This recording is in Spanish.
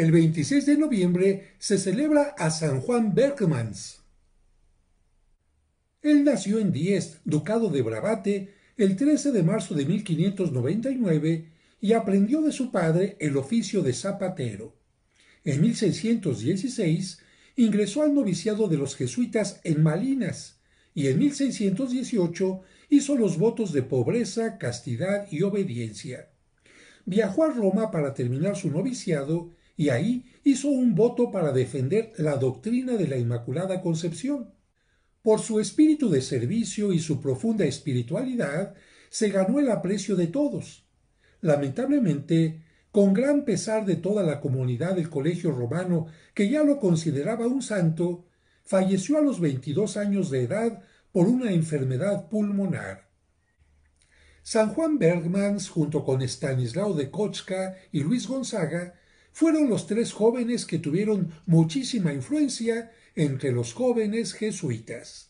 El 26 de noviembre se celebra a San Juan Bergmans. Él nació en Diez, ducado de Brabate, el 13 de marzo de 1599 y aprendió de su padre el oficio de zapatero. En 1616 ingresó al noviciado de los jesuitas en Malinas y en 1618 hizo los votos de pobreza, castidad y obediencia. Viajó a Roma para terminar su noviciado y ahí hizo un voto para defender la doctrina de la Inmaculada Concepción. Por su espíritu de servicio y su profunda espiritualidad, se ganó el aprecio de todos. Lamentablemente, con gran pesar de toda la comunidad del Colegio Romano, que ya lo consideraba un santo, falleció a los veintidós años de edad por una enfermedad pulmonar. San Juan Bergmans, junto con Stanislao de Kochka y Luis Gonzaga, fueron los tres jóvenes que tuvieron muchísima influencia entre los jóvenes jesuitas.